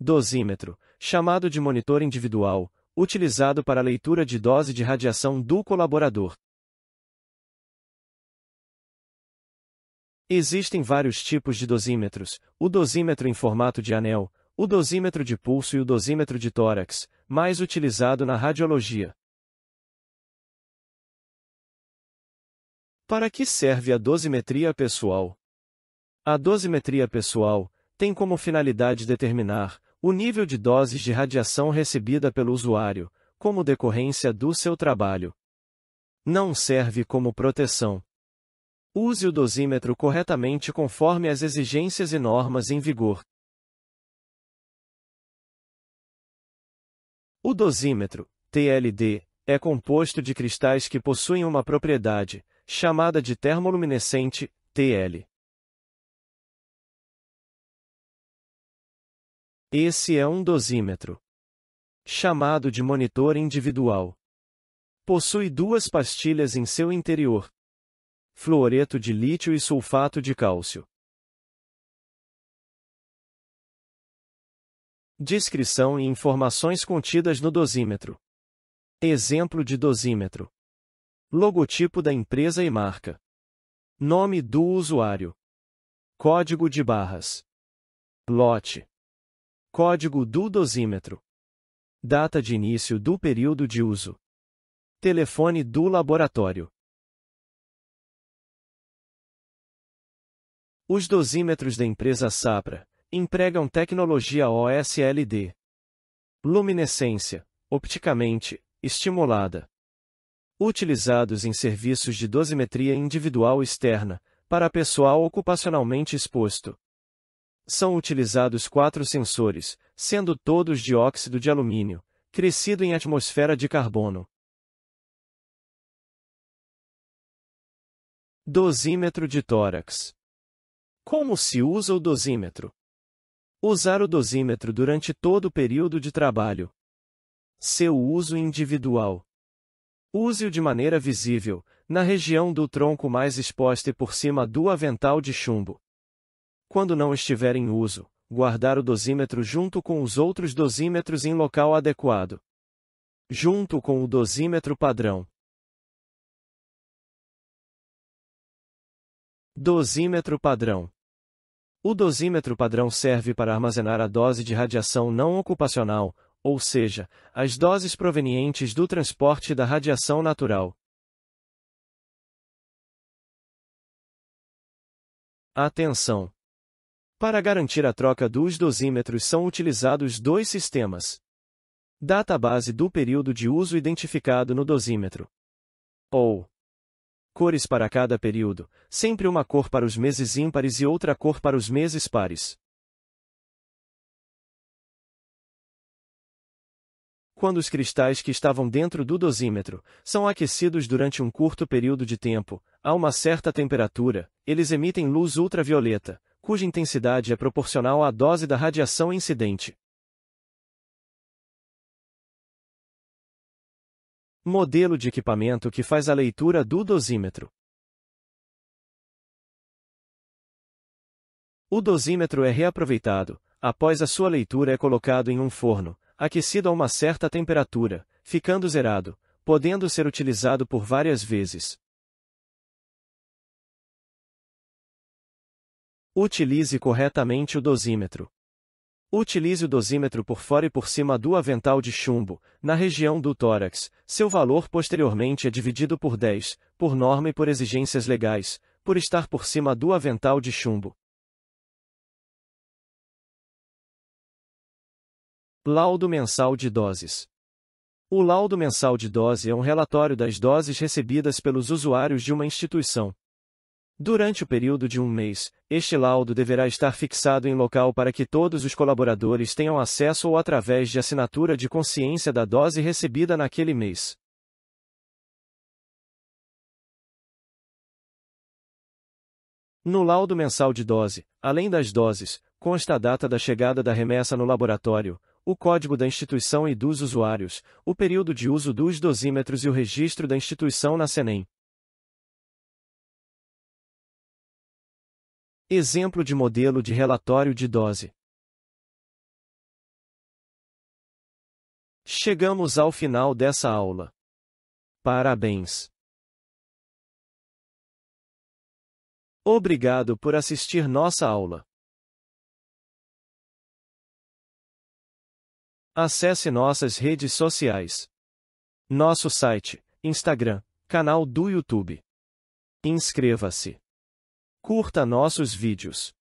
Dosímetro, chamado de monitor individual, utilizado para leitura de dose de radiação do colaborador. Existem vários tipos de dosímetros, o dosímetro em formato de anel, o dosímetro de pulso e o dosímetro de tórax, mais utilizado na radiologia. Para que serve a dosimetria pessoal? A dosimetria pessoal tem como finalidade determinar, o nível de doses de radiação recebida pelo usuário, como decorrência do seu trabalho. Não serve como proteção. Use o dosímetro corretamente conforme as exigências e normas em vigor. O dosímetro, TLD, é composto de cristais que possuem uma propriedade, chamada de termoluminescente, TL. Esse é um dosímetro. Chamado de monitor individual. Possui duas pastilhas em seu interior. Fluoreto de lítio e sulfato de cálcio. Descrição e informações contidas no dosímetro. Exemplo de dosímetro. Logotipo da empresa e marca. Nome do usuário. Código de barras. Lote. Código do dosímetro. Data de início do período de uso. Telefone do laboratório. Os dosímetros da empresa Sapra empregam tecnologia OSLD. Luminescência, opticamente, estimulada. Utilizados em serviços de dosimetria individual externa, para pessoal ocupacionalmente exposto. São utilizados quatro sensores, sendo todos dióxido de alumínio, crescido em atmosfera de carbono. Dosímetro de tórax. Como se usa o dosímetro? Usar o dosímetro durante todo o período de trabalho. Seu uso individual. Use-o de maneira visível, na região do tronco mais exposta e por cima do avental de chumbo quando não estiver em uso, guardar o dosímetro junto com os outros dosímetros em local adequado. Junto com o dosímetro padrão. Dosímetro padrão. O dosímetro padrão serve para armazenar a dose de radiação não ocupacional, ou seja, as doses provenientes do transporte da radiação natural. Atenção! Para garantir a troca dos dosímetros são utilizados dois sistemas. data base do período de uso identificado no dosímetro. Ou cores para cada período, sempre uma cor para os meses ímpares e outra cor para os meses pares. Quando os cristais que estavam dentro do dosímetro são aquecidos durante um curto período de tempo, a uma certa temperatura, eles emitem luz ultravioleta, cuja intensidade é proporcional à dose da radiação incidente. Modelo de equipamento que faz a leitura do dosímetro. O dosímetro é reaproveitado, após a sua leitura é colocado em um forno, aquecido a uma certa temperatura, ficando zerado, podendo ser utilizado por várias vezes. Utilize corretamente o dosímetro. Utilize o dosímetro por fora e por cima do avental de chumbo, na região do tórax. Seu valor posteriormente é dividido por 10, por norma e por exigências legais, por estar por cima do avental de chumbo. Laudo mensal de doses. O laudo mensal de dose é um relatório das doses recebidas pelos usuários de uma instituição, Durante o período de um mês, este laudo deverá estar fixado em local para que todos os colaboradores tenham acesso ou através de assinatura de consciência da dose recebida naquele mês. No laudo mensal de dose, além das doses, consta a data da chegada da remessa no laboratório, o código da instituição e dos usuários, o período de uso dos dosímetros e o registro da instituição na Senem. Exemplo de modelo de relatório de dose. Chegamos ao final dessa aula. Parabéns! Obrigado por assistir nossa aula. Acesse nossas redes sociais. Nosso site, Instagram, canal do YouTube. Inscreva-se. Curta nossos vídeos.